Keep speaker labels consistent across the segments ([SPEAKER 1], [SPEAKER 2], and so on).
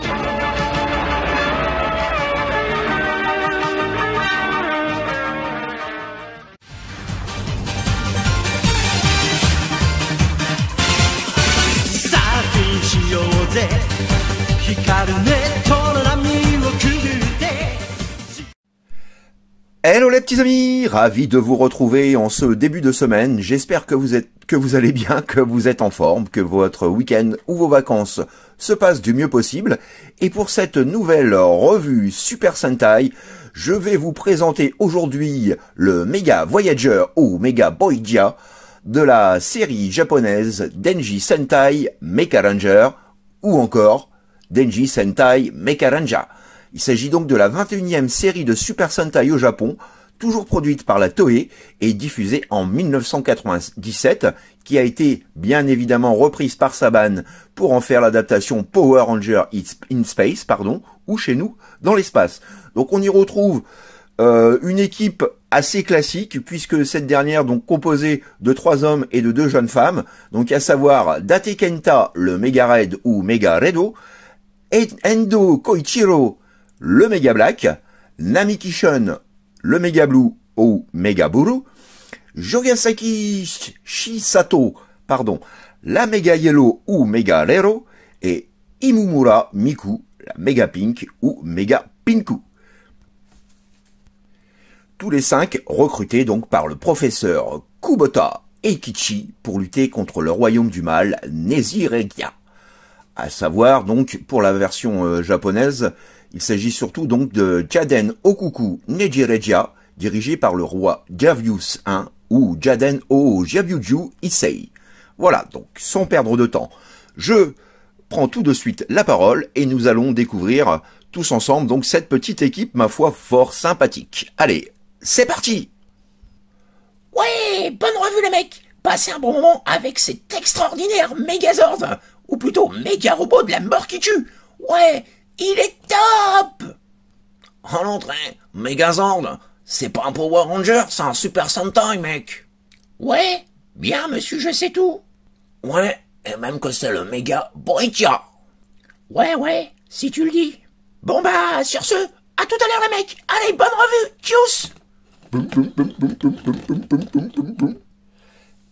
[SPEAKER 1] Thank you.
[SPEAKER 2] Hello les petits amis, ravi de vous retrouver en ce début de semaine. J'espère que vous êtes que vous allez bien, que vous êtes en forme, que votre week-end ou vos vacances se passent du mieux possible. Et pour cette nouvelle revue Super Sentai, je vais vous présenter aujourd'hui le Mega Voyager ou Mega Boydia de la série japonaise Denji Sentai Mecha Ranger ou encore Denji Sentai Mecha Ranger. Il s'agit donc de la 21e série de Super Sentai au Japon, toujours produite par la Toei et diffusée en 1997, qui a été bien évidemment reprise par Saban pour en faire l'adaptation Power Ranger in Space, pardon, ou chez nous, dans l'espace. Donc on y retrouve euh, une équipe assez classique puisque cette dernière donc composée de trois hommes et de deux jeunes femmes, donc à savoir Date Kenta le Mega Red ou Mega Redo, Endo Koichiro le Mega Black, Namikishun le Mega Blue ou Mega Buru, Jogasaki Shisato, pardon, la Mega Yellow ou Mega lero, et Imumura Miku, la Mega Pink ou Mega Pinku. Tous les cinq recrutés donc par le professeur Kubota Eikichi pour lutter contre le royaume du mal Neziregia. À savoir donc pour la version euh, japonaise, il s'agit surtout donc de Jaden Okuku Nejireja, dirigé par le roi Javius I ou Jaden O Javiuju Issei. Voilà, donc sans perdre de temps, je prends tout de suite la parole et nous allons découvrir tous ensemble donc cette petite équipe, ma foi, fort sympathique. Allez,
[SPEAKER 1] c'est parti Ouais, bonne revue les mecs Passez un bon moment avec cet extraordinaire Megazord, ou plutôt méga robot de la mort qui tue Ouais, il est top En l'entrée, Megazord, c'est pas un Power Ranger, c'est un Super Sentai, mec Ouais, bien, monsieur, je sais tout Ouais, et même que c'est le méga boitia. Ouais, ouais, si tu le dis. Bon bah, sur ce, à tout à l'heure les mecs Allez, bonne revue Tchuss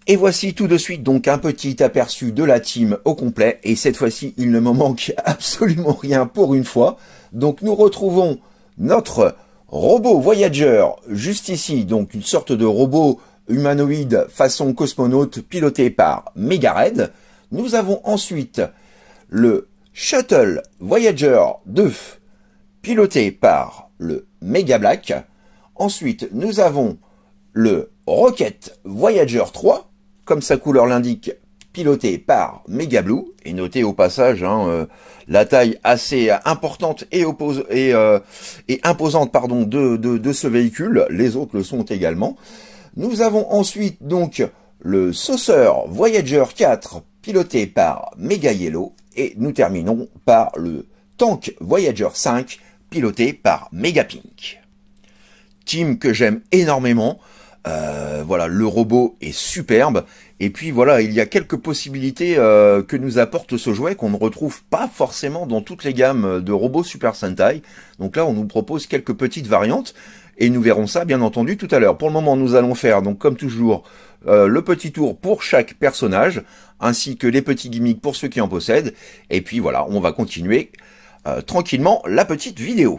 [SPEAKER 2] et voici tout de suite donc un petit aperçu de la team au complet. Et cette fois-ci, il ne me manque absolument rien pour une fois. Donc nous retrouvons notre robot Voyager juste ici. Donc une sorte de robot humanoïde façon cosmonaute piloté par Red. Nous avons ensuite le Shuttle Voyager 2 piloté par le Mega Black. Ensuite, nous avons le Rocket Voyager 3 comme sa couleur l'indique, piloté par Blue et notez au passage hein, euh, la taille assez importante et, euh, imposante pardon, de, ce véhicule, les autres le sont également. Nous avons ensuite donc le Saucer Voyager 4 piloté par Mega Yellow et nous terminons par le Tank Voyager 5 piloté par Mega Pink. Team que j'aime énormément, euh, voilà, le robot est superbe. Et puis voilà, il y a quelques possibilités euh, que nous apporte ce jouet qu'on ne retrouve pas forcément dans toutes les gammes de robots Super Sentai. Donc là, on nous propose quelques petites variantes. Et nous verrons ça, bien entendu, tout à l'heure. Pour le moment, nous allons faire, donc comme toujours, euh, le petit tour pour chaque personnage, ainsi que les petits gimmicks pour ceux qui en possèdent. Et puis voilà, on va continuer tranquillement la petite vidéo.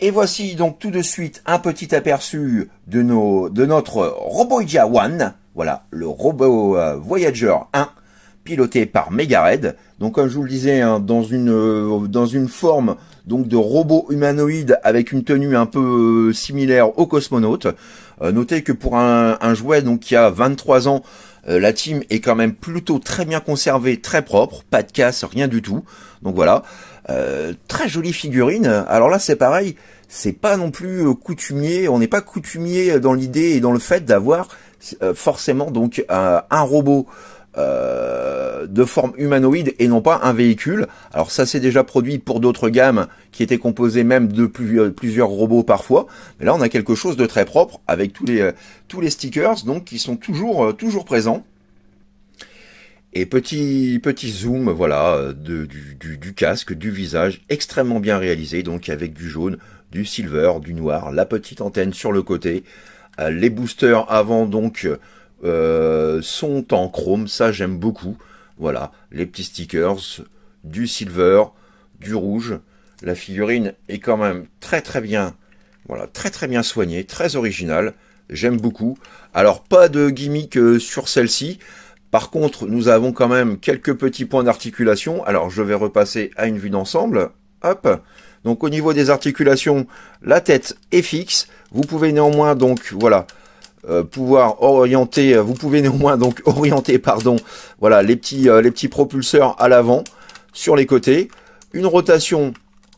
[SPEAKER 2] Et voici donc tout de suite un petit aperçu de, nos, de notre Roboidia One, voilà, le robot euh, Voyager 1, piloté par Megared. Donc comme je vous le disais, hein, dans, une, euh, dans une forme donc de robot humanoïde avec une tenue un peu euh, similaire au cosmonautes. notez que pour un, un, jouet donc qui a 23 ans, euh, la team est quand même plutôt très bien conservée, très propre, pas de casse, rien du tout. Donc voilà, euh, très jolie figurine. Alors là c'est pareil, c'est pas non plus euh, coutumier, on n'est pas coutumier dans l'idée et dans le fait d'avoir forcément donc un robot euh, de forme humanoïde et non pas un véhicule. Alors ça s'est déjà produit pour d'autres gammes qui étaient composées même de euh, plusieurs robots parfois. Mais là on a quelque chose de très propre avec tous les, euh, tous les stickers donc qui sont toujours, toujours présents. Et petit, petit zoom, voilà, du, casque, du visage, extrêmement bien réalisé, donc avec du jaune, du silver, du noir, la petite antenne sur le côté, les boosters avant donc euh, sont en chrome, ça j'aime beaucoup. Voilà, les petits stickers, du silver, du rouge. La figurine est quand même très très bien, voilà, très très bien soignée, très originale. J'aime beaucoup. Alors pas de gimmick euh, sur celle-ci. Par contre, nous avons quand même quelques petits points d'articulation. Alors je vais repasser à une vue d'ensemble. Hop. Donc au niveau des articulations, la tête est fixe. Vous pouvez néanmoins donc voilà euh, pouvoir orienter, euh, vous pouvez néanmoins donc orienter, pardon, voilà, les petits, euh, les petits propulseurs à l'avant, sur les côtés, une rotation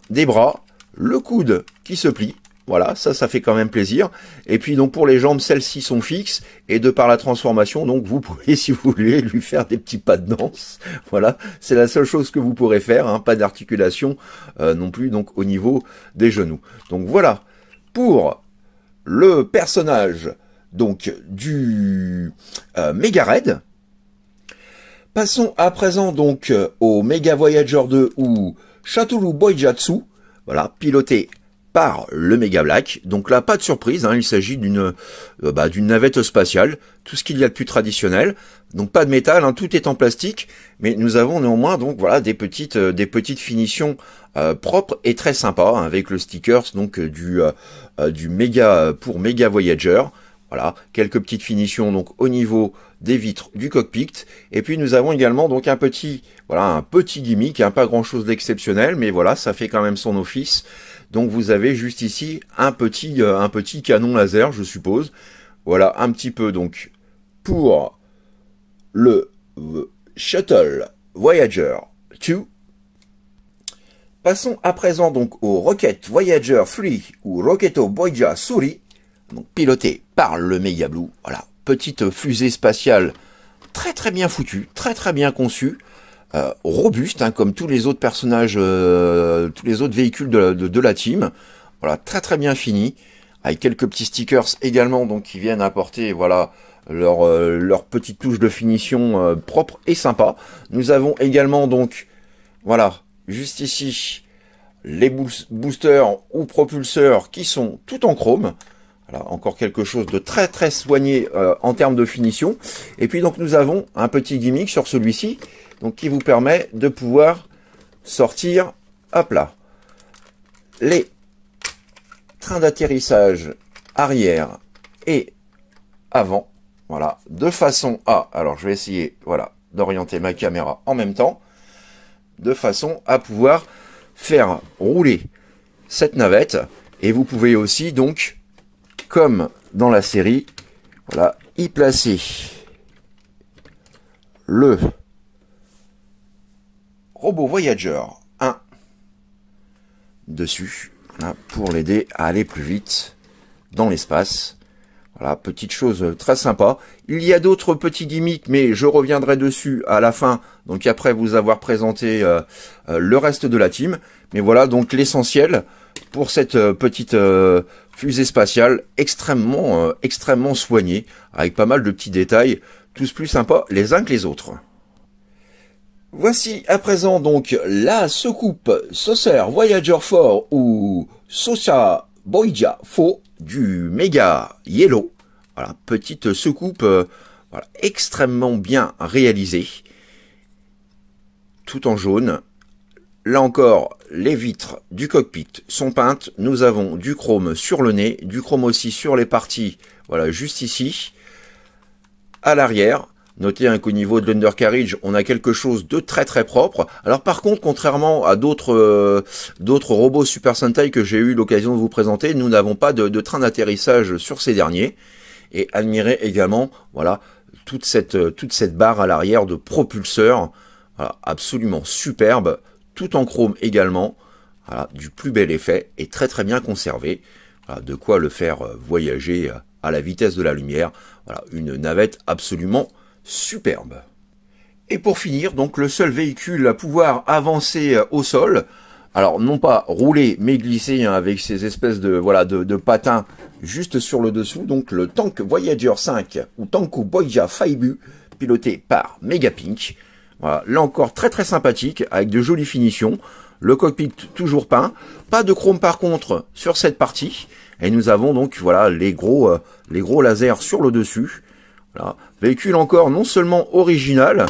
[SPEAKER 2] des bras, le coude qui se plie, voilà, ça, ça fait quand même plaisir. Et puis donc pour les jambes, celles-ci sont fixes et de par la transformation, donc vous pouvez, si vous voulez, lui faire des petits pas de danse. Voilà, c'est la seule chose que vous pourrez faire, hein, pas d'articulation non plus, donc au niveau des genoux. Donc voilà pour le personnage donc du euh, Mega Red. Passons à présent donc euh, au Mega Voyager 2 ou Shatoru Boijatsu, voilà, piloté par le Mega Black. Donc là, pas de surprise, hein, il s'agit d'une euh, bah, d'une navette spatiale, tout ce qu'il y a de plus traditionnel. Donc pas de métal, hein, tout est en plastique, mais nous avons néanmoins donc voilà des petites des petites finitions propres et très sympas hein, avec le stickers donc du du Mega pour Mega Voyager. Voilà, quelques petites finitions donc au niveau des vitres du cockpit. Et puis nous avons également donc un petit, voilà, un petit gimmick, hein, pas grand chose d'exceptionnel, mais voilà, ça fait quand même son office. Donc vous avez juste ici un petit, euh, un petit canon laser, je suppose. Voilà, un petit peu donc pour le Shuttle Voyager 2. Passons à présent donc au Rocket Voyager 3 ou Rocket Voyager Suri, donc piloté par le méga Blue. Voilà, petite fusée spatiale très très bien foutue, très très bien conçue, euh, robuste hein, comme tous les autres personnages, euh, tous les autres véhicules de, la team. Voilà, très très bien fini, avec quelques petits stickers également donc qui viennent apporter voilà leur, euh, leur petite touche de finition propre et sympa. Nous avons également donc voilà juste ici les boosters ou propulseurs qui sont tout en chrome. Voilà, encore quelque chose de très très soigné euh, en termes de finition. Et puis donc nous avons un petit gimmick sur celui-ci, donc qui vous permet de pouvoir sortir, hop là, les trains d'atterrissage arrière et avant, voilà, de façon à, alors je vais essayer, voilà, d'orienter ma caméra en même temps, de façon à pouvoir faire rouler cette navette, et vous pouvez aussi donc comme dans la série, voilà, y placer le robot Voyager 1 dessus pour l'aider à aller plus vite dans l'espace. Voilà, petite chose très sympa. Il y a d'autres petits gimmicks, mais je reviendrai dessus à la fin, donc après vous avoir présenté euh, euh, le reste de la team. Mais voilà, donc l'essentiel, pour cette euh, petite euh, fusée spatiale extrêmement, euh, extrêmement soignée, avec pas mal de petits détails, tous plus sympas les uns que les autres. Voici à présent donc la soucoupe Saucer Voyager 4 ou Sosa boydia faux du Mega Yellow. Voilà, petite soucoupe extrêmement bien réalisée, tout en jaune. Là encore, les vitres du cockpit sont peintes. Nous avons du chrome sur le nez, du chrome aussi sur les parties, voilà, juste ici. À l'arrière, Notez un qu'au niveau de l'undercarriage, on a quelque chose de très très propre. Alors par contre, contrairement à d'autres euh, robots Super Sentai que j'ai eu l'occasion de vous présenter, nous n'avons pas de, train d'atterrissage sur ces derniers. Et admirez également, voilà, toute cette toute cette barre à l'arrière de propulseur, voilà, absolument superbe, tout en chrome également, du plus bel effet et très très bien conservé. de quoi le faire euh, voyager euh, à la vitesse de la lumière. Voilà, une navette absolument superbe. Et pour finir, donc le seul véhicule à pouvoir avancer euh, au sol, alors non pas rouler mais glisser hein, avec ces espèces de voilà de, patins juste sur le dessous. Donc le tank Voyager 5 ou Tanko Boya Faibu piloté par Megapink. Voilà. Là encore très très sympathique, avec de jolies finitions. Le cockpit toujours peint. Pas de chrome par contre sur cette partie. Et nous avons donc voilà les gros, euh, les gros lasers sur le dessus. Voilà. Véhicule encore non seulement original,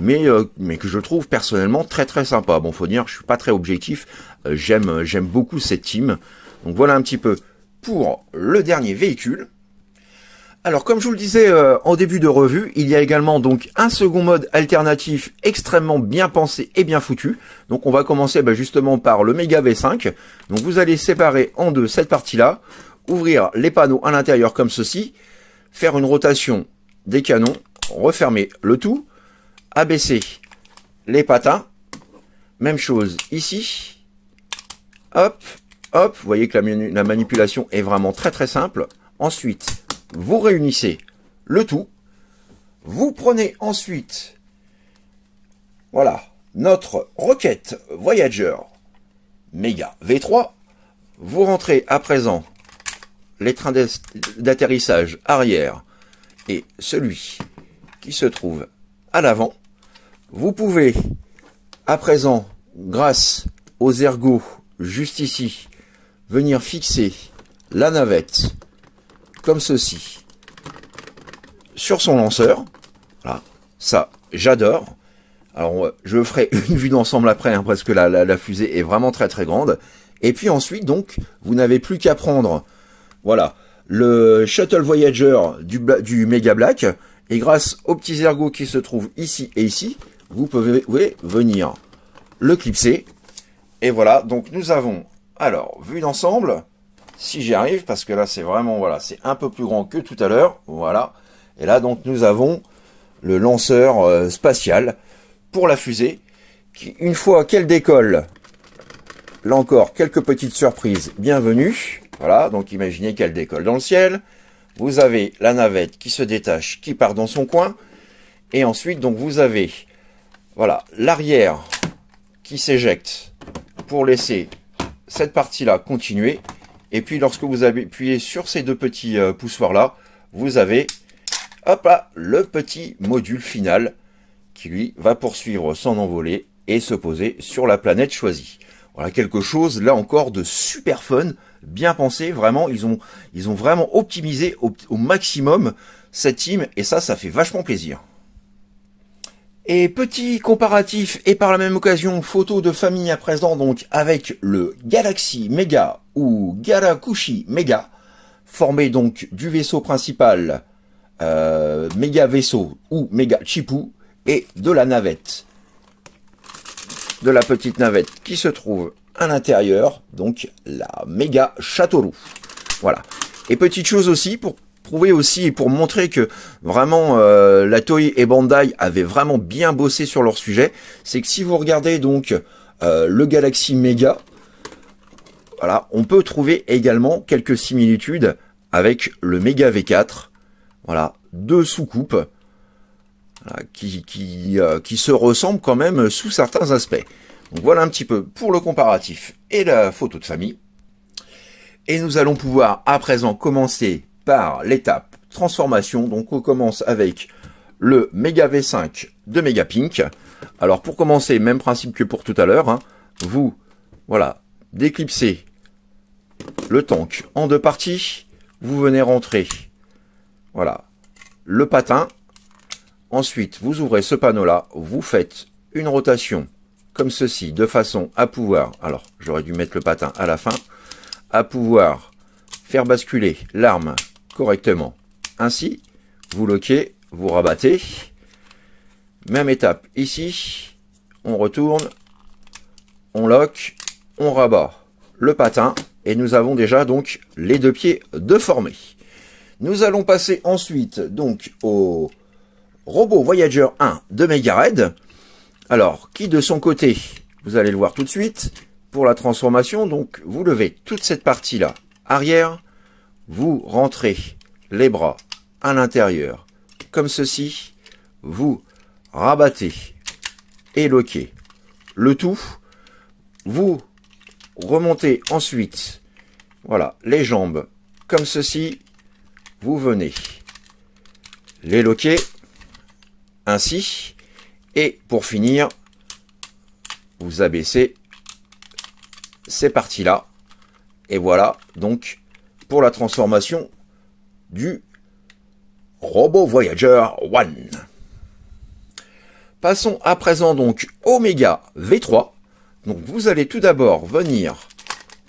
[SPEAKER 2] mais, euh, mais que je trouve personnellement très très sympa. Bon, faut dire, je suis pas très objectif. Euh, j'aime, j'aime beaucoup cette team. Donc voilà un petit peu pour le dernier véhicule. Alors comme je vous le disais euh, en début de revue, il y a également donc un second mode alternatif extrêmement bien pensé et bien foutu. Donc on va commencer bah, justement par le Mega V5. Donc vous allez séparer en deux cette partie-là, ouvrir les panneaux à l'intérieur comme ceci, faire une rotation des canons, refermer le tout, abaisser les patins, même chose ici, hop, hop, vous voyez que la, la manipulation est vraiment très très simple. Ensuite, vous réunissez le tout, vous prenez ensuite, voilà, notre roquette Voyager Mega V3, vous rentrez à présent les trains d'atterrissage arrière et celui qui se trouve à l'avant. Vous pouvez à présent, grâce aux ergots juste ici, venir fixer la navette comme ceci. Sur son lanceur. Voilà. Ça, j'adore. Alors, je ferai une vue d'ensemble après, hein, parce que la, fusée est vraiment très très grande. Et puis ensuite, donc, vous n'avez plus qu'à prendre, voilà, le Shuttle Voyager du, Mega Black, et grâce aux petits ergots qui se trouvent ici et ici, vous pouvez venir le clipser. Et voilà, donc nous avons, alors, vue d'ensemble, si j'y arrive, parce que là c'est vraiment, voilà, c'est un peu plus grand que tout à l'heure, voilà. Et là donc nous avons le lanceur euh, spatial pour la fusée, qui une fois qu'elle décolle, là encore quelques petites surprises, bienvenue, voilà, donc imaginez qu'elle décolle dans le ciel, vous avez la navette qui se détache, qui part dans son coin, et ensuite donc vous avez, voilà, l'arrière qui s'éjecte pour laisser cette partie-là continuer, et puis lorsque vous appuyez sur ces deux petits euh, poussoirs-là, vous avez hop là, le petit module final qui lui va poursuivre son envolée et se poser sur la planète choisie. Voilà quelque chose là encore de super fun, bien pensé, vraiment ils ont ils ont vraiment optimisé au maximum cette team et ça ça fait vachement plaisir. Et petit comparatif et par la même occasion photo de famille à présent donc avec le Galaxy Mega ou Garakushi Mega formé donc du vaisseau principal euh, Mega Vaisseau ou Mega Chipu et de la navette de la petite navette qui se trouve à l'intérieur donc la Mega Châteauroux voilà et petite chose aussi pour prouver aussi et pour montrer que vraiment euh, la toy et Bandai avaient vraiment bien bossé sur leur sujet, c'est que si vous regardez donc euh, le Galaxy Mega, voilà, on peut trouver également quelques similitudes avec le Mega V4. Voilà, deux sous-coupes qui, qui, euh, qui se ressemblent quand même sous certains aspects. Donc voilà un petit peu pour le comparatif et la photo de famille. Et nous allons pouvoir à présent commencer par l'étape transformation. Donc on commence avec le Mega V5 de Megapink. Alors pour commencer, même principe que pour tout à l'heure, hein. vous, voilà, déclipsez le tank en deux parties, vous venez rentrer, voilà, le patin, ensuite vous ouvrez ce panneau-là, vous faites une rotation comme ceci, de façon à pouvoir, alors j'aurais dû mettre le patin à la fin, à pouvoir faire basculer l'arme correctement. Ainsi, vous loquez, vous rabattez. Même étape ici, on retourne, on lock, on rabat le patin et nous avons déjà donc les deux pieds de formés. Nous allons passer ensuite donc au robot Voyager 1 de Red. Alors, qui de son côté, vous allez le voir tout de suite, pour la transformation, donc vous levez toute cette partie là arrière, vous rentrez les bras à l'intérieur, comme ceci. Vous rabattez et loquez le tout. Vous remontez ensuite, voilà, les jambes, comme ceci. Vous venez les loquer ainsi. Et pour finir, vous abaissez ces parties-là. Et voilà, donc pour la transformation du robot Voyager One. Passons à présent donc Mega V3. Donc vous allez tout d'abord venir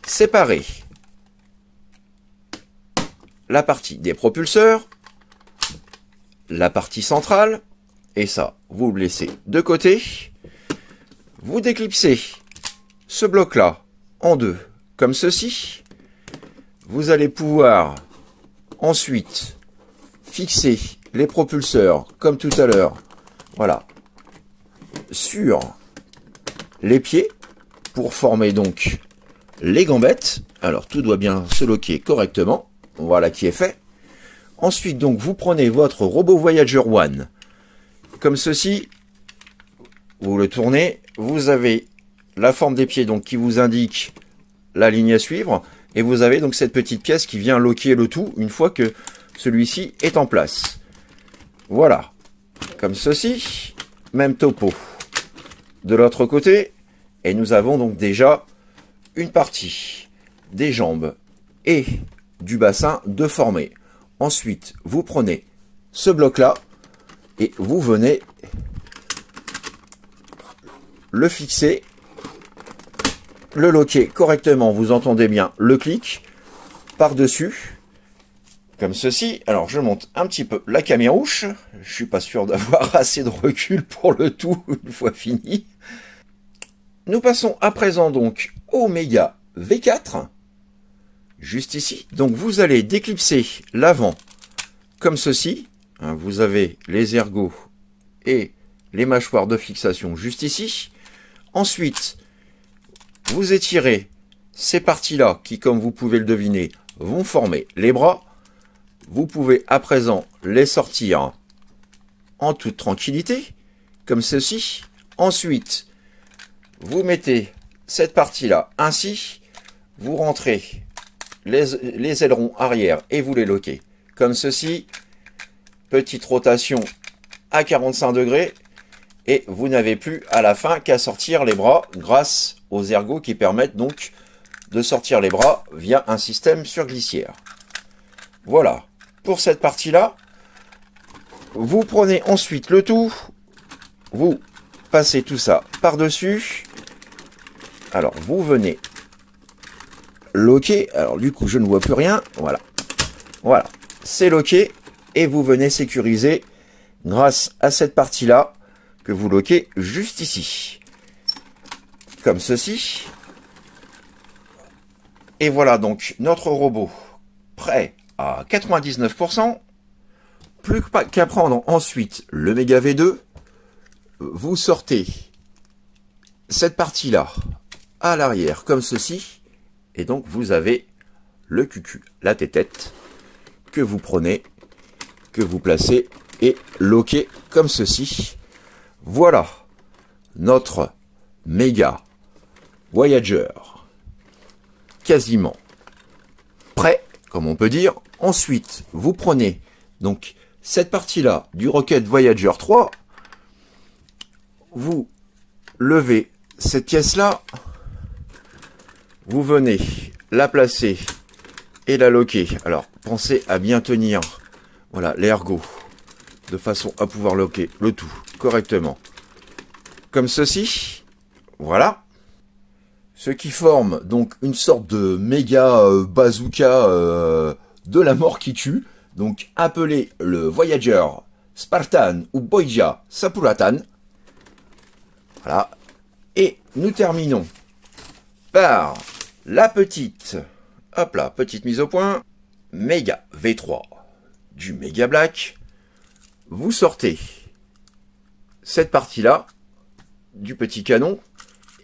[SPEAKER 2] séparer la partie des propulseurs, la partie centrale, et ça, vous le laissez de côté. Vous déclipsez ce bloc-là en deux, comme ceci vous allez pouvoir ensuite fixer les propulseurs, comme tout à l'heure, voilà, sur les pieds pour former donc les gambettes. Alors tout doit bien se loquer correctement. Voilà qui est fait. Ensuite donc vous prenez votre robot Voyager One comme ceci. Vous le tournez, vous avez la forme des pieds donc qui vous indique la ligne à suivre. Et vous avez donc cette petite pièce qui vient loquer le tout une fois que celui-ci est en place. Voilà. Comme ceci. Même topo. De l'autre côté. Et nous avons donc déjà une partie des jambes et du bassin de former. Ensuite, vous prenez ce bloc-là et vous venez le fixer le loquer correctement, vous entendez bien le clic, par-dessus, comme ceci. Alors je monte un petit peu la camérouche, je suis pas sûr d'avoir assez de recul pour le tout une fois fini. Nous passons à présent donc au Mega V4, juste ici. Donc vous allez déclipser l'avant comme ceci. Hein, vous avez les ergots et les mâchoires de fixation juste ici. Ensuite, vous étirez ces parties-là qui, comme vous pouvez le deviner, vont former les bras. Vous pouvez à présent les sortir en toute tranquillité, comme ceci. Ensuite, vous mettez cette partie-là ainsi. Vous rentrez les, ailerons arrière et vous les loquez, comme ceci. Petite rotation à 45 degrés. Et vous n'avez plus à la fin qu'à sortir les bras grâce aux ergots qui permettent donc de sortir les bras via un système sur glissière. Voilà, pour cette partie-là, vous prenez ensuite le tout, vous passez tout ça par-dessus. Alors, vous venez loquer. Alors, du coup, je ne vois plus rien. Voilà. Voilà. C'est loqué. Et vous venez sécuriser grâce à cette partie-là que vous loquez juste ici comme ceci. Et voilà donc notre robot prêt à 99%. Plus qu'à prendre ensuite le Mega V2, vous sortez cette partie-là à l'arrière comme ceci. Et donc vous avez le cucu, la tête que vous prenez, que vous placez et loquez comme ceci. Voilà notre méga Voyager. Quasiment prêt, comme on peut dire. Ensuite, vous prenez donc cette partie-là du Rocket Voyager 3. Vous levez cette pièce-là. Vous venez la placer et la loquer. Alors, pensez à bien tenir voilà l'ergot de façon à pouvoir loquer le tout correctement. Comme ceci. Voilà. Ce qui forme donc une sorte de méga euh, bazooka euh, de la mort qui tue, donc appelé le Voyager, Spartan ou Boija Sapuratan. Voilà. Et nous terminons par la petite, hop là, petite mise au point, méga V3 du méga Black. Vous sortez cette partie-là du petit canon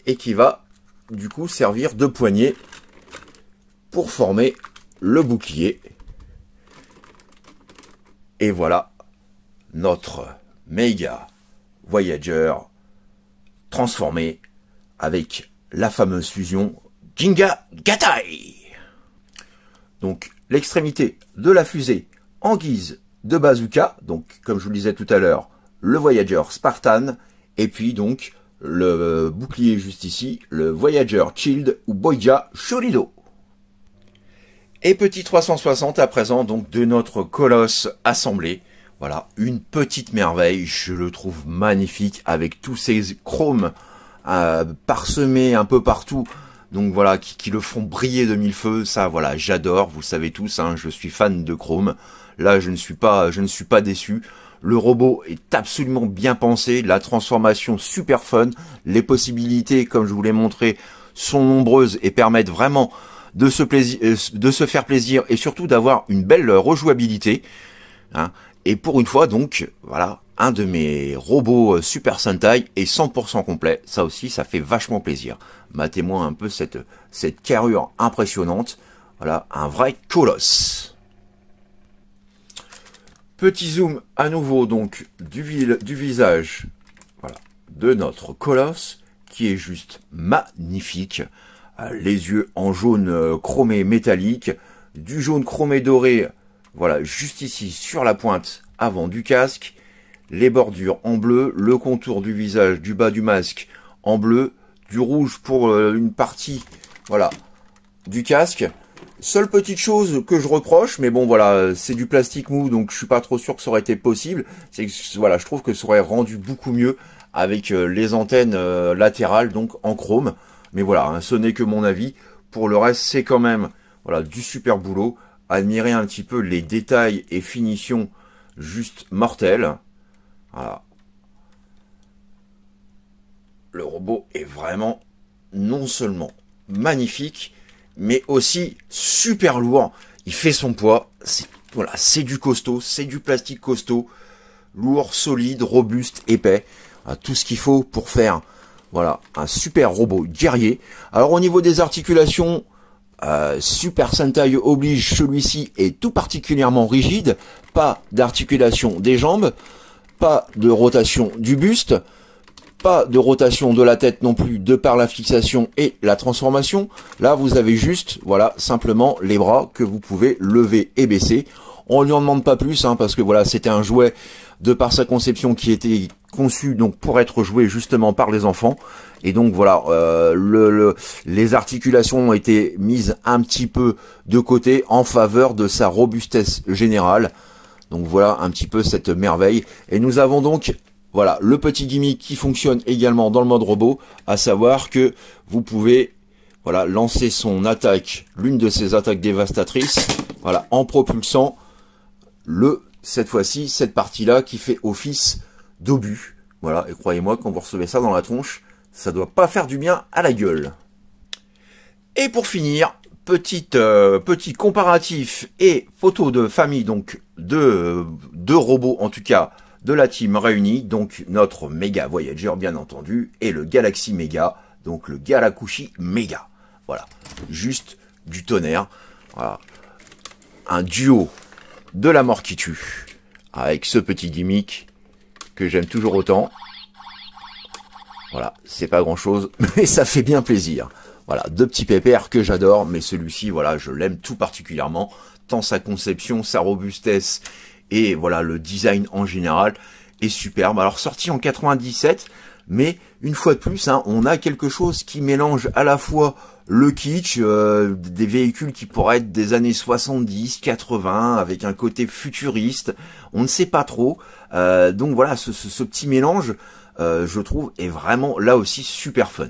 [SPEAKER 2] et qui va du coup servir de poignée pour former le bouclier. Et voilà notre méga Voyager transformé avec la fameuse fusion Jinga Gatai. Donc l'extrémité de la fusée en guise de bazooka, donc comme je vous le disais tout à l'heure, le Voyager Spartan, et puis donc le euh, bouclier juste ici, le Voyager Child ou Boya Cholido. Et petit 360 à présent donc de notre colosse assemblé. Voilà, une petite merveille, je le trouve magnifique avec tous ces chromes euh, parsemés un peu partout. Donc voilà, qui, le font briller de mille feux, ça voilà, j'adore, vous le savez tous, hein, je suis fan de Chrome. Là, je ne suis pas, je ne suis pas déçu. Le robot est absolument bien pensé, la transformation super fun, les possibilités, comme je vous l'ai montré, sont nombreuses et permettent vraiment de se, plaisir, euh, de se faire plaisir et surtout d'avoir une belle rejouabilité. Hein. Et pour une fois, donc, voilà, un de mes robots euh, Super Sentai est 100% complet. Ça aussi, ça fait vachement plaisir. Matez-moi un peu cette, cette carrure impressionnante. Voilà, un vrai colosse. Petit zoom à nouveau donc du, du visage voilà, de notre colosse qui est juste magnifique. Euh, les yeux en jaune euh, chromé métallique, du jaune chromé doré, voilà, juste ici sur la pointe avant du casque, les bordures en bleu, le contour du visage du bas du masque en bleu, du rouge pour euh, une partie, voilà, du casque, Seule petite chose que je reproche, mais bon voilà, euh, c'est du plastique mou, donc je suis pas trop sûr que ça aurait été possible. C'est que voilà, je trouve que ça aurait rendu beaucoup mieux avec euh, les antennes euh, latérales, donc en chrome. Mais voilà, hein, ce n'est que mon avis. Pour le reste, c'est quand même voilà du super boulot. Admirez un petit peu les détails et finitions juste mortels. Le robot est vraiment non seulement magnifique, mais aussi super lourd. Il fait son poids. C'est voilà, c'est du costaud, c'est du plastique costaud, lourd, solide, robuste, épais, hein, tout ce qu'il faut pour faire voilà un super robot guerrier. Alors au niveau des articulations, euh, Super Sentai oblige, celui-ci est tout particulièrement rigide, pas d'articulation des jambes, pas de rotation du buste, pas de rotation de la tête non plus de par la fixation et la transformation. Là, vous avez juste, voilà, simplement les bras que vous pouvez lever et baisser. On lui en demande pas plus, hein, parce que voilà, c'était un jouet de par sa conception qui était conçu donc pour être joué justement par les enfants. Et donc voilà, euh, le, les articulations ont été mises un petit peu de côté en faveur de sa robustesse générale. Donc voilà un petit peu cette merveille. Et nous avons donc voilà, le petit gimmick qui fonctionne également dans le mode robot, à savoir que vous pouvez voilà, lancer son attaque, l'une de ses attaques dévastatrices, voilà, en propulsant le, cette fois-ci, cette partie-là qui fait office d'obus. Voilà, et croyez-moi, quand vous recevez ça dans la tronche, ça doit pas faire du bien à la gueule. Et pour finir, petite, euh, petit comparatif et photo de famille, donc de, euh, de robots en tout cas, de la team réunie, donc notre méga Voyager bien entendu, et le Galaxy Mega, donc le Galakushi Mega. Voilà, juste du tonnerre. Voilà. Un duo de la mort qui tue, avec ce petit gimmick que j'aime toujours autant. Voilà, c'est pas grand chose, mais ça fait bien plaisir. Voilà, deux petits pépères que j'adore, mais celui-ci, voilà, je l'aime tout particulièrement. Tant sa conception, sa robustesse et voilà le design en général est superbe. Alors sorti en 97, mais une fois de plus, hein, on a quelque chose qui mélange à la fois le kitsch, euh, des véhicules qui pourraient être des années 70, 80, avec un côté futuriste, on ne sait pas trop. Euh, donc voilà, ce, petit mélange, euh, je trouve, est vraiment là aussi super fun.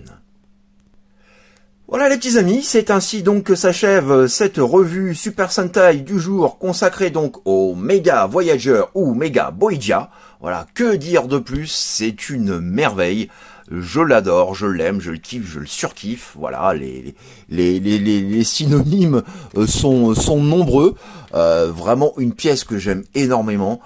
[SPEAKER 2] Voilà les petits amis, c'est ainsi donc que s'achève euh, cette revue Super Sentai du jour consacrée donc au Mega voyageurs ou Mega boidia. Voilà, que dire de plus, c'est une merveille. Je l'adore, je l'aime, je le kiffe, je le surkiffe. Voilà, les, les, les, synonymes euh, sont, sont nombreux. Euh, vraiment une pièce que j'aime énormément.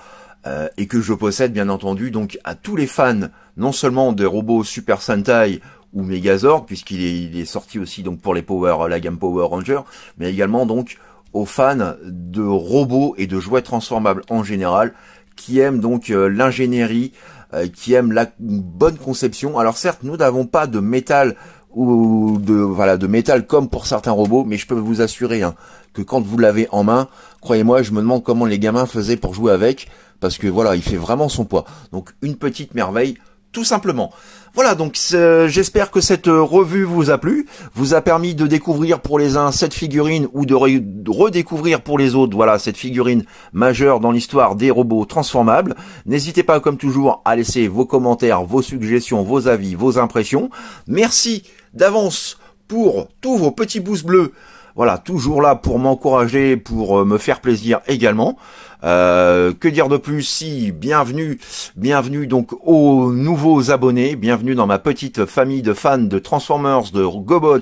[SPEAKER 2] et que je possède bien entendu donc à tous les fans non seulement des robots Super Sentai ou Megazord, puisqu'il est, sorti aussi donc pour les Power, euh, la gamme Power Ranger, mais également donc aux fans de robots et de jouets transformables en général, qui aiment donc euh, l'ingénierie, euh, qui aiment la bonne conception. Alors certes, nous n'avons pas de métal ou de voilà de métal comme pour certains robots, mais je peux vous assurer hein, que quand vous l'avez en main, croyez-moi, je me demande comment les gamins faisaient pour jouer avec, parce que voilà, il fait vraiment son poids. Donc une petite merveille tout simplement. Voilà, donc j'espère que cette euh, revue vous a plu, vous a permis de découvrir pour les uns cette figurine ou de redécouvrir pour les autres, voilà, cette figurine majeure dans l'histoire des robots transformables. N'hésitez pas, comme toujours, à laisser vos commentaires, vos suggestions, vos avis, vos impressions. Merci d'avance pour tous vos petits pouces bleus voilà, toujours là pour m'encourager, pour euh, me faire plaisir également. Euh, que dire de plus Si, bienvenue, bienvenue donc aux nouveaux abonnés, bienvenue dans ma petite famille de fans de Transformers, de Gobots,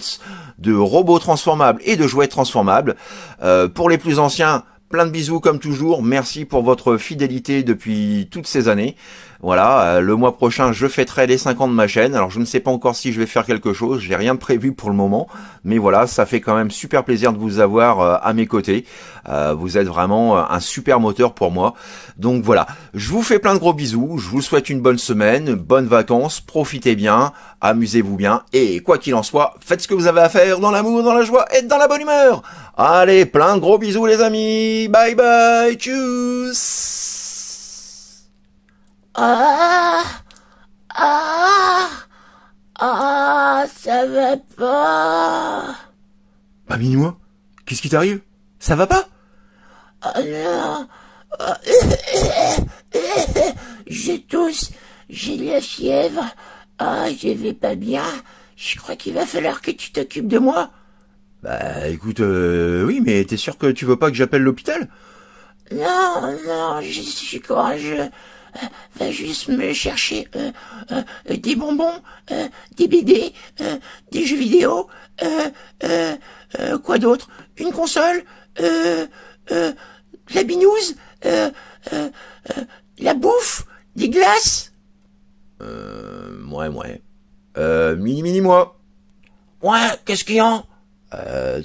[SPEAKER 2] de robots transformables et de jouets transformables. Euh, pour les plus anciens, plein de bisous comme toujours, merci pour votre fidélité depuis toutes ces années. Voilà, euh, le mois prochain, je fêterai les 5 ans de ma chaîne. Alors, je ne sais pas encore si je vais faire quelque chose. J'ai rien de prévu pour le moment. Mais voilà, ça fait quand même super plaisir de vous avoir euh, à mes côtés. Euh, vous êtes vraiment un super moteur pour moi. Donc voilà, je vous fais plein de gros bisous. Je vous souhaite une bonne semaine, bonnes vacances. Profitez bien, amusez-vous bien. Et quoi qu'il en soit, faites ce que vous avez à faire dans l'amour, dans la joie et dans la bonne humeur. Allez, plein de gros bisous les amis. Bye bye. Tchuss. Ah
[SPEAKER 1] Ah Ah Ça va pas
[SPEAKER 2] Pas bah, moi Qu'est-ce qui t'arrive Ça va pas
[SPEAKER 1] Ah non J'ai tous, j'ai de la fièvre. Ah, je vais pas bien. Je crois qu'il va falloir que tu t'occupes de moi.
[SPEAKER 2] Bah écoute, euh, oui, mais t'es sûr que tu veux pas que j'appelle l'hôpital
[SPEAKER 1] Non, non, je suis courageux. Euh, va juste me chercher euh, euh, des bonbons, des BD, des jeux vidéo, quoi d'autre Une console, la binouze, la bouffe, des glaces
[SPEAKER 2] Euh, ouais, ouais. mini, mini, moi. Ouais, qu'est-ce qu'il y a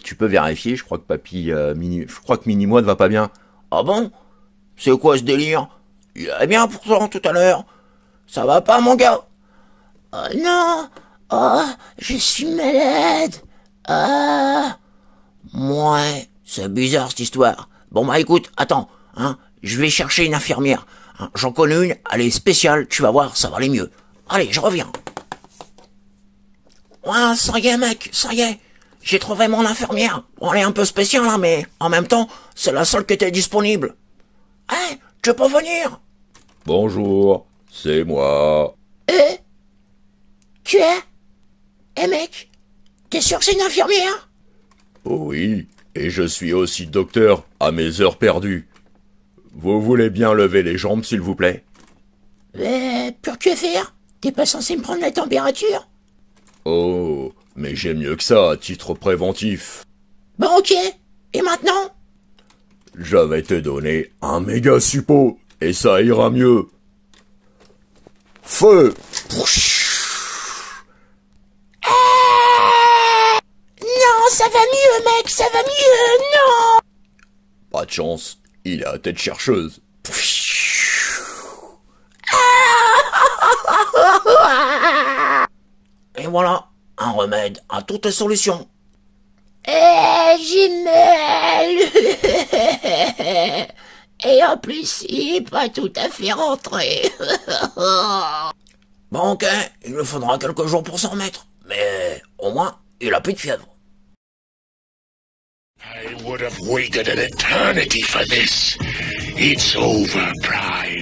[SPEAKER 2] tu peux vérifier, je crois que papy, mini, je crois que mini moi ne va pas bien. Ah bon C'est quoi ce délire il bien pourtant tout à l'heure.
[SPEAKER 1] Ça va pas, mon gars Oh non Oh, je suis malade Ah Mouais, c'est bizarre cette histoire. Bon bah écoute, attends, hein, je vais chercher une infirmière. Hein, j'en connais une, elle est spéciale, tu vas voir, ça va aller mieux. Allez, je reviens. Ouais, ça y est mec, ça y est j'ai trouvé mon infirmière. Bon, elle est un peu spéciale, hein, mais en même temps, c'est la seule qui était disponible. Hein, tu peux venir
[SPEAKER 2] Bonjour, c'est moi.
[SPEAKER 1] Euh Tu es Eh mec T'es sûr que c'est une infirmière
[SPEAKER 2] Oui, et je suis aussi docteur à mes heures perdues. Vous voulez bien lever les jambes, s'il vous plaît
[SPEAKER 1] Euh, pour que faire T'es pas censé me prendre la température
[SPEAKER 2] Oh, mais j'ai mieux que ça à titre préventif.
[SPEAKER 1] Bon, ok. Et maintenant
[SPEAKER 2] Je vais te donner un méga suppôt et ça ira mieux. Feu eh,
[SPEAKER 1] Non, ça va mieux, mec, ça va mieux, non
[SPEAKER 2] Pas de chance, il a la tête chercheuse. Et voilà, un remède
[SPEAKER 1] à toute solution. Eh, j'ai Et en plus, il n'est pas tout à fait rentré. bon, ok, il me faudra quelques jours pour s'en mettre, Mais au moins, il a plus de fièvre. I would have waited an eternity for this. It's